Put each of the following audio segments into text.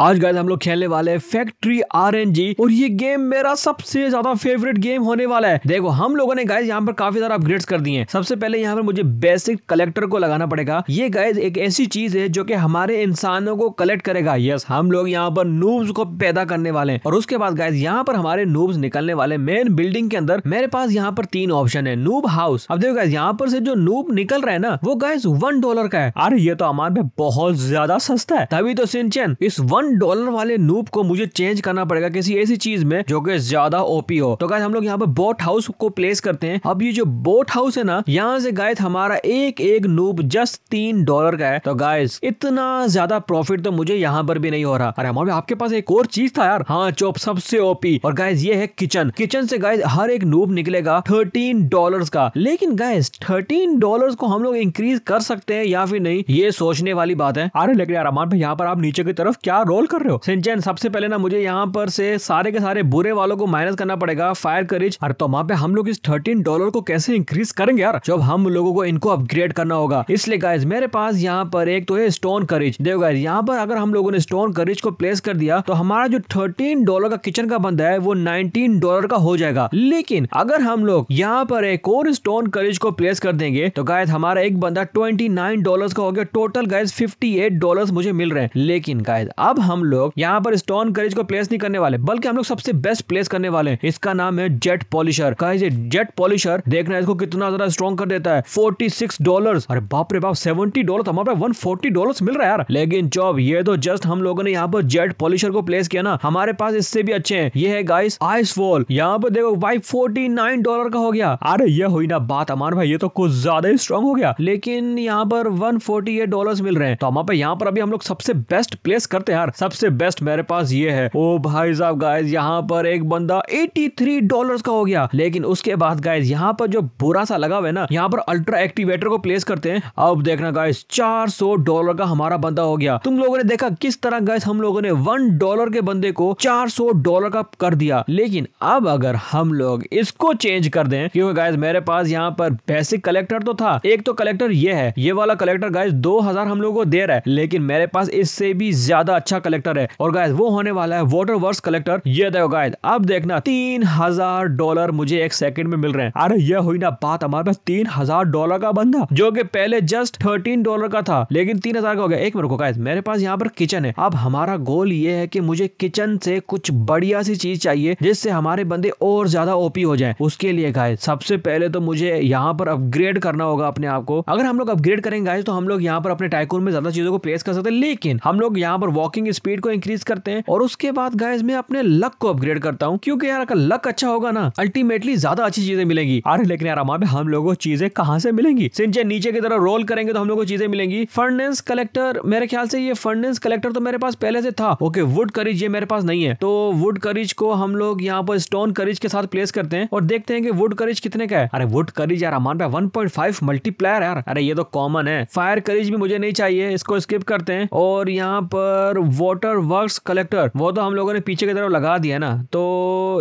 आज गाइस हम लोग खेलने वाले हैं फैक्ट्री आरएनजी और ये गेम मेरा सबसे ज्यादा फेवरेट गेम होने वाला है देखो हम लोगों ने गाइस यहाँ पर काफी सारा अपग्रेड्स कर दिए हैं सबसे पहले यहाँ पर मुझे बेसिक कलेक्टर को लगाना पड़ेगा ये गाइस एक ऐसी चीज है जो कि हमारे इंसानों को कलेक्ट करेगा यस हम लोग यहाँ पर नूब्स को पैदा करने वाले हैं और उसके बाद गाइज यहाँ पर हमारे नूब्स निकलने वाले मेन बिल्डिंग के अंदर मेरे पास यहाँ पर तीन ऑप्शन है नूब हाउस अब देखो गाइज यहाँ पर से जो नूब निकल रहा है ना वो गाइज वन डॉलर का है अरे ये तो हमारे बहुत ज्यादा सस्ता है तभी तो सिंचन इस वन डॉलर वाले नूप को मुझे चेंज करना पड़ेगा किसी ऐसी चीज में जो कि ज्यादा ओपी हो तो गाय हम लोग यहाँ पे बोट हाउस को प्लेस करते हैं अब ये जो बोट हाउस है ना यहाँ से गाय हमारा एक एक नूप जस्ट तीन डॉलर का है तो गाय इतना ज्यादा प्रॉफिट तो मुझे यहाँ पर भी नहीं हो रहा अरे हमारे आपके पास एक और चीज था यार हाँ चौप सबसे ओपी और गाइज ये है किचन किचन से गाइज हर एक नूप निकलेगा थर्टीन डॉलर का लेकिन गाइज थर्टीन डॉलर को हम लोग इंक्रीज कर सकते हैं या फिर नहीं ये सोचने वाली बात है अरे लेकिन यार अमान भाई यहाँ पर आप नीचे की तरफ क्या रो ट्रोल कर रहे हो सिंचन सबसे पहले ना मुझे यहाँ पर से सारे के सारे बुरे वालों को माइनस करना पड़ेगा फायर करेज और तो वहाँ पे हम लोग इस थर्टीन डॉलर को कैसे इंक्रीज करेंगे यार जब हम लोगों को इनको अपग्रेड करना होगा इसलिए गाइज मेरे पास यहाँ पर एक तो है स्टोन करेज देखो गाइज यहाँ पर अगर हम लोगों ने स्टोन करेज को प्लेस कर दिया तो हमारा जो थर्टीन डॉलर का किचन का बंदा है वो नाइनटीन डॉलर का हो जाएगा लेकिन अगर हम लोग यहाँ पर एक और स्टोन करेज को प्लेस कर देंगे तो गायद हमारा एक बंदा ट्वेंटी नाइन डॉलर का हो गया total guys fifty eight dollar मुझे मिल रहे हैं लेकिन गायद अब अब हम लोग यहाँ पर स्टोन करेज को प्लेस नहीं करने वाले बल्कि हम लोग सबसे बेस्ट प्लेस करने वाले हैं इसका नाम है जेट पॉलिशर का जेट पॉलिशर देखना इसको कितना ज्यादा स्ट्रॉन्ग कर देता है फोर्टी सिक्स डॉलर अरे बाप रे बाप सेवेंटी डॉलर हमारे वन फोर्टी डॉलर मिल रहा है यार लेकिन जॉब ये तो जस्ट हम लोगों ने यहाँ पर जेट पॉलिशर को प्लेस किया ना हमारे पास इससे भी अच्छे हैं ये है गाइस आइस वॉल यहाँ पर देखो भाई फोर्टी नाइन डॉलर का हो गया अरे ये हुई ना बात हमारे भाई ये तो कुछ ज्यादा ही स्ट्रॉन्ग हो गया लेकिन यहाँ पर वन फोर्टी एट डॉलर मिल रहे हैं तो हमारे यहाँ पर अभी हम लोग सबसे बेस्ट प्लेस करते हैं यार सबसे बेस्ट मेरे पास ये है ओ भाई साहब गाइज यहाँ पर एक बंदा एटी थ्री डॉलर का हो गया लेकिन उसके बाद गाइज यहाँ पर जो बुरा सा लगा हुआ है ना यहाँ पर अल्ट्रा एक्टिवेटर को प्लेस करते हैं अब देखना गाइज चार सौ डॉलर का हमारा बंदा हो गया तुम लोगों ने देखा किस तरह गाइज हम लोगों ने वन डॉलर के बंदे को चार सौ डॉलर का कर दिया लेकिन अब अगर हम लोग इसको चेंज कर दें क्योंकि गाइज मेरे पास यहाँ पर बेसिक कलेक्टर तो था एक तो कलेक्टर ये है ये वाला कलेक्टर गाइज दो हजार हम लोग को दे रहा है लेकिन मेरे पास इससे भी ज्यादा अच्छा अच्छा कलेक्टर है और गायद वो होने वाला है वाटर वर्स कलेक्टर ये देखो गायद अब देखना तीन हजार डॉलर मुझे एक सेकंड में मिल रहे हैं अरे ये हुई ना बात हमारे पास तीन हजार डॉलर का बंदा जो कि पहले जस्ट थर्टीन डॉलर का था लेकिन तीन हजार का हो गया एक मेरे को गायद मेरे पास यहाँ पर किचन है अब हमारा गोल ये है की मुझे किचन से कुछ बढ़िया सी चीज चाहिए जिससे हमारे बंदे और ज्यादा ओपी हो जाए उसके लिए गाय सबसे पहले तो मुझे यहाँ पर अपग्रेड करना होगा अपने आप को अगर हम लोग अपग्रेड करेंगे गाइस तो हम लोग यहाँ पर अपने टाइकून में ज्यादा चीजों को प्लेस कर सकते हैं लेकिन हम लोग यहाँ पर वॉकिंग बैटिंग स्पीड को इंक्रीज करते हैं और उसके बाद गाइज मैं अपने लक को अपग्रेड करता हूँ क्योंकि यार अगर लक अच्छा होगा ना अल्टीमेटली ज्यादा अच्छी चीजें मिलेंगी अरे लेकिन यार हमारे हम लोगों को चीजें कहाँ से मिलेंगी सिंचे नीचे की तरफ रोल करेंगे तो हम लोग को चीजें मिलेंगी फर्नेस कलेक्टर मेरे ख्याल से ये फर्नेस कलेक्टर तो मेरे पास पहले से था ओके वुड करीज ये मेरे पास नहीं है तो वुड करीज को हम लोग यहाँ पर स्टोन करीज के साथ प्लेस करते हैं और देखते हैं कि वुड करीज कितने का है अरे वुड करीज यार हमारे वन पॉइंट फाइव मल्टीप्लायर यार अरे ये तो कॉमन है फायर करीज भी मुझे नहीं चाहिए इसको स्किप करते हैं और यहाँ पर वाटर वर्क कलेक्टर वो तो हम लोगों ने पीछे की तरफ लगा दिया ना तो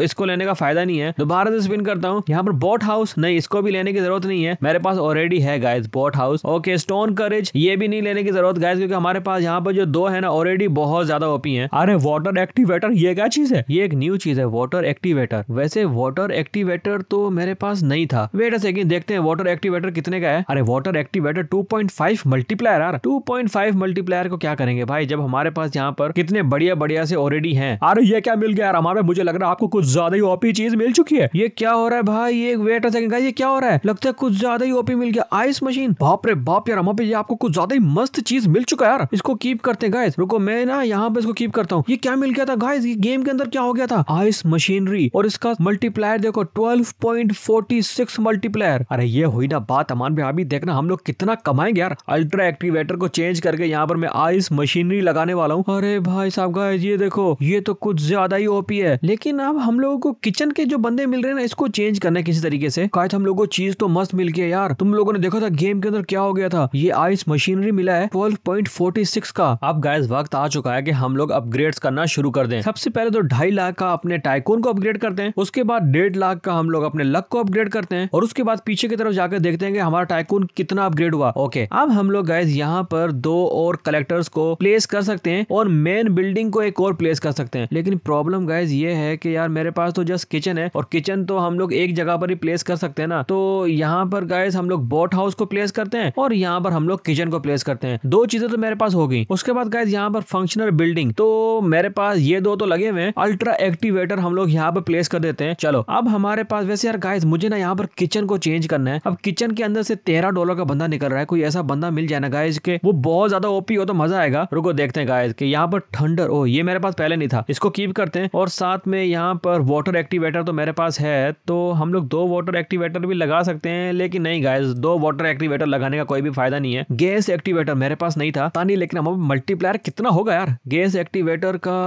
इसको लेने का फायदा नहीं है दोबारा से स्पिन करता हूँ यहाँ पर बोट हाउस नहीं इसको भी लेने की जरूरत नहीं है मेरे पास ऑलरेडी है guys boat house okay stone करेज ये भी नहीं लेने की जरूरत गाइज क्योंकि हमारे पास यहाँ पर जो दो है ना ऑलरेडी बहुत ज्यादा ओपी है अरे वाटर एक्टिवेटर ये क्या चीज है ये एक न्यू चीज है वाटर एक्टिवेटर वैसे वाटर एक्टिवेटर तो मेरे पास नहीं था वेट अ सेकंड देखते हैं वाटर एक्टिवेटर कितने का है अरे वाटर एक्टिवेटर 2.5 मल्टीप्लायर यार 2.5 मल्टीप्लायर को क्या करेंगे भाई जब हमारे पास यहाँ यहाँ पर कितने बढ़िया बढ़िया से ऑलरेडी है अरे ये क्या मिल गया यार हमारे मुझे लग रहा है आपको कुछ ज्यादा ही ओपी चीज मिल चुकी है ये क्या हो रहा है भाई ये वेट अ ये क्या हो रहा है लगता है कुछ ज्यादा ही ओपी मिल गया आइस मशीन बाप रे बाप यार हमारे आपको कुछ ज्यादा ही मस्त चीज मिल चुका है यार इसको कीप करते गाइस रुको मैं ना यहाँ पे इसको कीप करता हूँ ये क्या मिल गया था गाइस ये गेम के अंदर क्या हो गया था आइस मशीनरी और इसका मल्टीप्लायर देखो twelve point forty six multiplier अरे ये हुई ना बात अमान भाई अभी देखना हम लोग कितना कमाएंगे यार अल्ट्रा एक्टिवेटर को चेंज करके यहाँ पर मैं आइस मशीनरी लगाने वाला हूँ अरे भाई साहब गाइस ये देखो ये तो कुछ ज्यादा ही ओपी है लेकिन अब हम लोगों को किचन के जो बंदे मिल रहे हैं ना इसको चेंज करना है किसी तरीके से गाइस हम लोगों को चीज तो मस्त मिल गया यार तुम लोगों ने देखा था गेम के अंदर क्या हो गया था ये आइस मशीनरी मिला है ट्वेल्व का अब गाइस वक्त आ चुका है की हम लोग अपग्रेड करना शुरू कर दे सबसे पहले तो ढाई लाख का अपने टाइकोन को अपग्रेड करते हैं उसके बाद डेढ़ लाख का हम लोग अपने लक को अपग्रेड करते हैं और उसके बाद पीछे की तरफ जाकर देखते हैं कि हमारा टाइकून कितना अपग्रेड हुआ ओके अब हम लोग गाइज यहाँ पर दो और कलेक्टर्स को प्लेस कर सकते हैं और और मेन बिल्डिंग को एक और प्लेस कर सकते हैं लेकिन प्रॉब्लम गाइज ये है कि यार मेरे पास तो जस्ट किचन है और किचन तो हम लोग एक जगह पर ही प्लेस कर सकते हैं ना तो यहाँ पर गाइज हम लोग बोट हाउस को प्लेस करते हैं और यहाँ पर हम लोग किचन को प्लेस करते हैं दो चीजें तो मेरे पास हो गई उसके बाद गाइज यहाँ पर फंक्शनल बिल्डिंग तो मेरे पास ये दो तो लगे हुए अल्ट्रा एक्टिवेटर हम लोग यहाँ पर प्लेस कर देते हैं चलो अब हमारे पास वैसे यार गाइज मुझे ना यहाँ पर किचन को चेंज करना है अब किचन के अंदर से तेरह डॉलर का बंदा निकल रहा है कोई ऐसा बंदा मिल जाए ना गाइज के वो बहुत ज्यादा ओपी हो तो मजा आएगा रुको देखते हैं गाइज कि यहाँ पर थंडर ओ ये मेरे पास पहले नहीं था इसको कीप करते हैं और साथ में यहाँ पर वाटर एक्टिवेटर तो मेरे पास है तो हम लोग दो वाटर एक्टिवेटर भी लगा सकते हैं लेकिन नहीं गाइज दो वाटर एक्टिवेटर लगाने का कोई भी फायदा नहीं है गैस एक्टिवेटर मेरे पास नहीं था तानी लेकिन हम मल्टीप्लायर कितना होगा यार गैस एक्टिवेटर का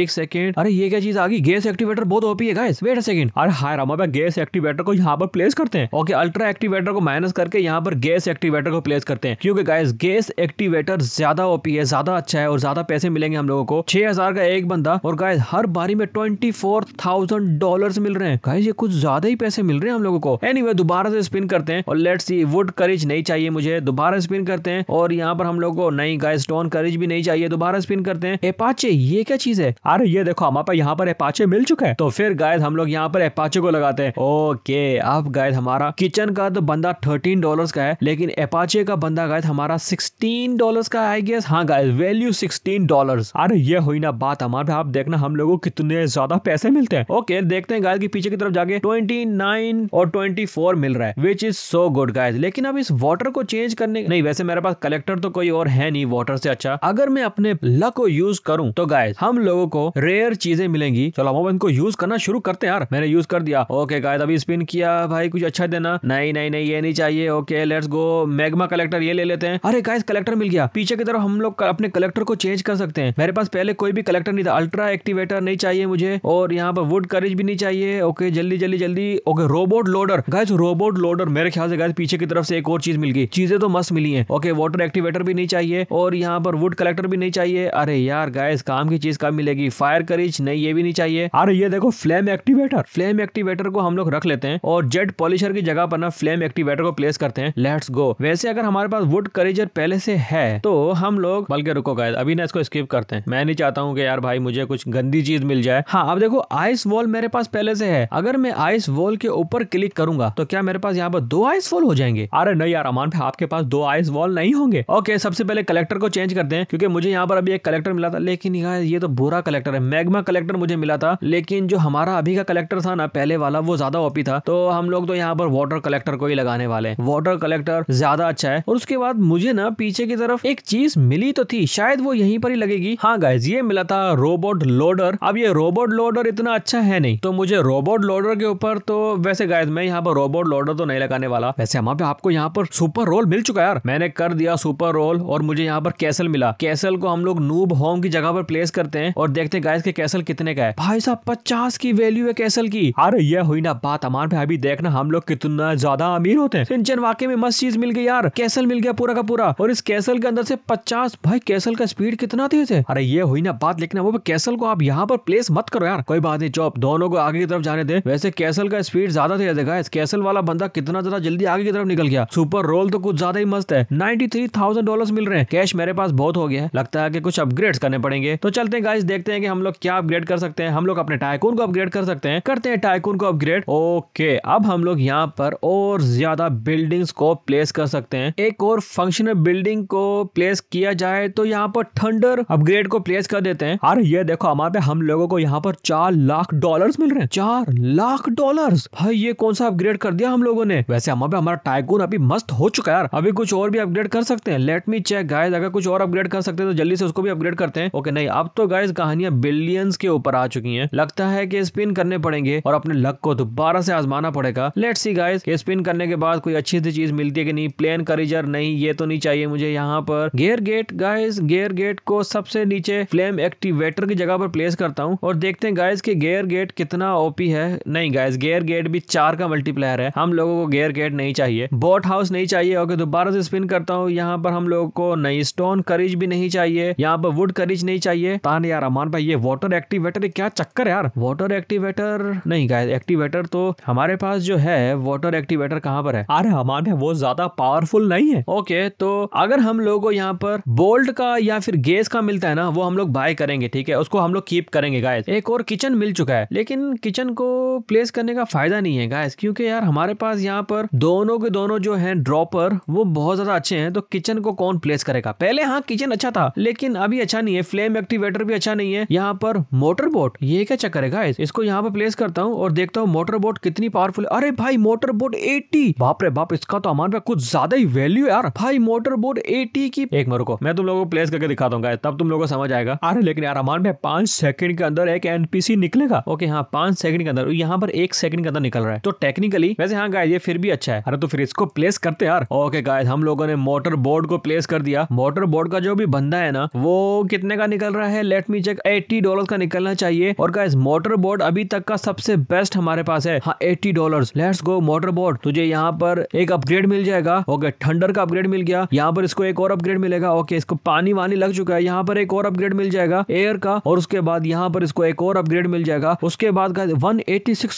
एक सेकेंड अरे ये क्या चीज आ गई गैस एक्टिवेटर बहुत ओपी है गाइस वेट सेकंड अरे हाय रामा भाई गैस एक्टिवेटर को यहाँ पर प्लेस करते हैं ओके अल्ट्रा एक्टिवेटर को माइनस करके यहाँ पर गैस एक्टिवेटर को प्लेस करते हैं क्योंकि गाइस गैस एक्टिवेटर ज्यादा ओपी है ज्यादा अच्छा है और ज्यादा पैसे पैसे मिलेंगे हम लोगों को छह हजार का एक बंदा और गाय हर बारी में ट्वेंटी फोर थाउजेंड डॉलर मिल रहे हैं गाय ये कुछ ज्यादा ही पैसे मिल रहे हैं हम लोगों को एनी anyway, दोबारा से स्पिन करते हैं और लेट सी वुड करेज नहीं चाहिए मुझे दोबारा स्पिन करते हैं और यहाँ पर हम लोग को नई गाय स्टोन करेज भी नहीं चाहिए दोबारा स्पिन करते हैं एपाचे ये क्या चीज है अरे ये देखो हमारे पास यहाँ पर एपाचे मिल चुका है तो फिर गाय हम लोग यहाँ पर एपाचे को लगाते हैं ओके अब गाय हमारा किचन का तो बंदा थर्टीन डॉलर का है लेकिन एपाचे का बंदा गाय हमारा सिक्सटीन डॉलर का आई गेस हाँ गाय वैल्यू सिक्सटीन डॉलर अरे ये हुई ना बात हमारे आप देखना हम लोगों को कितने ज्यादा पैसे मिलते हैं ओके देखते हैं गाइस की पीछे की तरफ जाके 29 और 24 मिल रहा है which is so good guys लेकिन अब इस वॉटर को चेंज करने नहीं वैसे मेरे पास कलेक्टर तो कोई और है नहीं वॉटर से अच्छा अगर मैं अपने लक को यूज करूँ तो गाइस हम लोगो को रेयर चीजें मिलेंगी चलो हम इनको यूज करना शुरू करते हैं यार मैंने यूज कर दिया ओके गाइस अभी स्पिन किया भाई कुछ अच्छा देना नहीं नहीं नहीं ये नहीं चाहिए okay let's go magma collector ये ले लेते हैं अरे गाइस कलेक्टर मिल गया पीछे की तरफ हम लोग अपने कलेक्टर को चेंज कर सकते सकते हैं मेरे पास पहले कोई भी कलेक्टर नहीं था अल्ट्रा एक्टिवेटर नहीं चाहिए मुझे और यहाँ पर वुड करेज भी नहीं चाहिए ओके जल्दी जल्दी जल्दी okay robot loader guys robot loader मेरे ख्याल से गाइज पीछे की तरफ से एक और चीज मिल गई चीजें तो मस्त मिली है ओके वाटर एक्टिवेटर भी नहीं चाहिए और यहाँ पर वुड कलेक्टर भी नहीं चाहिए अरे यार गायस काम की चीज कब मिलेगी फायर करेज नहीं ये भी नहीं चाहिए अरे ये देखो फ्लेम एक्टिवेटर फ्लेम एक्टिवेटर को हम लोग रख लेते हैं और जेट पॉलिशर की जगह पर ना फ्लेम एक्टिवेटर को प्लेस करते हैं लेट्स गो वैसे अगर हमारे पास वुड करेजर पहले से है तो हम लोग बल्कि रुको गाइज अभी ना इसको स्किप करते हैं मैं नहीं चाहता हूँ कि यार भाई मुझे कुछ गंदी चीज मिल जाए हाँ अब देखो आइस वॉल मेरे पास पहले से है अगर मैं आइस वॉल के ऊपर क्लिक करूंगा तो क्या मेरे पास यहाँ पर दो आइस वॉल हो जाएंगे अरे नहीं यार अमान भाई आपके पास दो आइस वॉल नहीं होंगे ओके सबसे पहले कलेक्टर को चेंज करते हैं क्योंकि मुझे यहाँ पर अभी एक कलेक्टर मिला था लेकिन यार ये तो बुरा कलेक्टर है मैग्मा कलेक्टर मुझे मिला था लेकिन जो हमारा अभी का कलेक्टर था ना पहले वाला वो ज्यादा ओपी था तो हम लोग तो यहाँ पर वाटर कलेक्टर को ही लगाने वाले हैं वाटर कलेक्टर ज्यादा अच्छा है और उसके बाद मुझे ना पीछे की तरफ एक चीज मिली तो थी शायद वो यहीं पर ही लगेगी हाँ गाइज ये मिला था रोबोट लोडर अब ये रोबोट लोडर इतना अच्छा है नहीं तो मुझे रोबोट लोडर के ऊपर तो वैसे गाइज मैं यहाँ पर रोबोट लोडर तो नहीं लगाने वाला वैसे यहाँ आपको यहाँ पर सुपर रोल मिल चुका यार मैंने कर दिया सुपर रोल और मुझे यहाँ पर कैसल मिला कैसल को हम लोग नूब होम की जगह पर प्लेस करते हैं और देखते हैं गाइज के कैसल कितने का है भाई साहब पचास की वैल्यू है कैसल की अरे ये हुई ना बात हमारे अभी देखना हम लोग कितना ज्यादा अमीर होते हैं वाकई में मस्त चीज मिल गई यार कैसल मिल गया पूरा का पूरा और इस कैसल के अंदर से पचास भाई कैसल का स्पीड कितना थी सकते थे अरे ये हुई ना बात लेकिन अब कैसल को आप यहाँ पर प्लेस मत करो यार कोई बात नहीं चौप दोनों को आगे की तरफ जाने दे वैसे कैसल का स्पीड ज्यादा तेज है कैसल वाला बंदा कितना ज्यादा जल्दी आगे की तरफ निकल गया सुपर रोल तो कुछ ज्यादा ही मस्त है नाइन्टी थ्री थाउजेंड डॉलर मिल रहे हैं कैश मेरे पास बहुत हो गया है लगता है कि कुछ अपग्रेड करने पड़ेंगे तो चलते हैं गाइस देखते हैं कि हम लोग क्या अपग्रेड कर सकते हैं हम लोग अपने टाइकून को अपग्रेड कर सकते हैं करते हैं टाइकून को अपग्रेड ओके अब हम लोग यहाँ पर और ज्यादा बिल्डिंग्स को प्लेस कर सकते हैं एक और फंक्शनल बिल्डिंग को प्लेस किया जाए तो यहाँ पर थंडर अपग्रेड को प्लेस कर देते हैं अरे ये देखो हमारे पे हम लोगों को यहाँ पर चार लाख डॉलर मिल रहे हैं चार लाख डॉलर भाई ये कौन सा अपग्रेड कर दिया हम लोगों ने वैसे हमारे हमारा टाइकून अभी मस्त हो चुका है यार अभी कुछ और भी अपग्रेड कर सकते हैं लेट मी चेक गाइज अगर कुछ और अपग्रेड कर सकते हैं तो जल्दी से उसको भी अपग्रेड करते हैं ओके नहीं अब तो गाइज कहानियां बिलियंस के ऊपर आ चुकी है लगता है की स्पिन करने पड़ेंगे और अपने लक को दोबारा से आजमाना पड़ेगा लेट सी गाइज स्पिन करने के बाद कोई अच्छी सी चीज मिलती है कि नहीं प्लेन करीजर नहीं ये तो नहीं चाहिए मुझे यहाँ पर gear gate guys gear gate को सबसे नीचे फ्लेम एक्टिवेटर की जगह पर प्लेस करता हूँ और देखते हैं गाइज की गेयर गेट कितना ओपी है नहीं गाइज गेयर गेट भी चार का मल्टीप्लायर है हम लोगों को गेयर गेट नहीं चाहिए बोट हाउस नहीं चाहिए ओके दोबारा से स्पिन करता हूँ यहाँ पर हम लोग को नई स्टोन करीज भी नहीं चाहिए यहाँ पर वुड करीज नहीं चाहिए तान यार अमान भाई ये वाटर एक्टिवेटर क्या चक्कर यार वाटर एक्टिवेटर नहीं गाय एक्टिवेटर तो हमारे पास जो है वाटर एक्टिवेटर कहाँ पर है अरे अमान है वो ज्यादा पावरफुल नहीं है ओके तो अगर हम लोगों यहाँ पर बोल्ट का या फिर गैस का का मिलता है ना वो हम लोग बाय करेंगे ठीक है उसको हम लोग कीप करेंगे गायस एक और किचन मिल चुका है लेकिन किचन को प्लेस करने का फायदा नहीं है गायस क्योंकि यार हमारे पास यहाँ पर दोनों के दोनों जो है ड्रॉपर वो बहुत ज्यादा अच्छे हैं तो किचन को कौन प्लेस करेगा पहले हाँ किचन अच्छा था लेकिन अभी अच्छा नहीं है फ्लेम एक्टिवेटर भी अच्छा नहीं है यहाँ पर मोटर बोट ये क्या चक्कर है गाइस इसको यहाँ पर प्लेस करता हूँ और देखता हूँ मोटर बोट कितनी पावरफुल अरे भाई मोटर बोट एटी बाप रे बाप इसका तो हमारे पास कुछ ज्यादा ही वैल्यू यार भाई मोटर बोट एटी की एक मेरे को मैं तुम लोगों को प्लेस करके दिखाता हूँ तब तुम लोगों को समझ आएगा अरे लेकिन यार अमान भाई पांच सेकंड के अंदर एक एनपीसी निकलेगा ओके हाँ पांच सेकंड के अंदर यहाँ पर एक सेकंड के अंदर निकल रहा है तो टेक्निकली वैसे हाँ गाय ये फिर भी अच्छा है अरे तो फिर इसको प्लेस करते यार ओके गाय हम लोगों ने मोटर बोर्ड को प्लेस कर दिया मोटर बोर्ड का जो भी बंदा है ना वो कितने का निकल रहा है let me check eighty dollar का निकलना चाहिए और गाय मोटर बोर्ड अभी तक का सबसे बेस्ट हमारे पास है हाँ eighty dollar let's go motor board तुझे यहाँ पर एक अपग्रेड मिल जाएगा ओके थंडर का अपग्रेड मिल गया यहाँ पर इसको एक और अपग्रेड मिलेगा ओके इसको पानी वानी लग चुका है यहाँ यहाँ पर एक और अपग्रेड मिल जाएगा एयर का और उसके बाद यहाँ पर इसको एक और अपग्रेड मिल जाएगा उसके बाद वन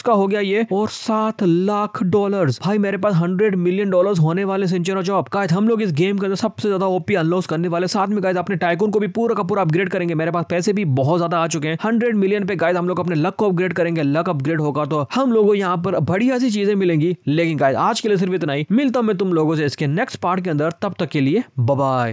का हो गया ये और सात लाख डॉलर भाई मेरे पास हंड्रेड मिलियन डॉलर होने वाले हम लोग इस गेम के अंदर सबसे ज्यादा ओपी अनलॉस करने वाले साथ में गाय अपने टाइकून को भी पूरा का पूरा अपग्रेड करेंगे मेरे पास पैसे भी बहुत ज्यादा आ चुके हैं हंड्रेड मिलियन पे गाय हम लोग अपने लक को अपग्रेड करेंगे लक अपग्रेड होगा तो हम लोगों यहाँ पर बढ़िया सी चीजें मिलेंगी लेकिन गायद आज के लिए सिर्फ इतना ही मिलता हूं मैं तुम लोगों से इसके नेक्स्ट पार्ट के अंदर तब तक के लिए बबाई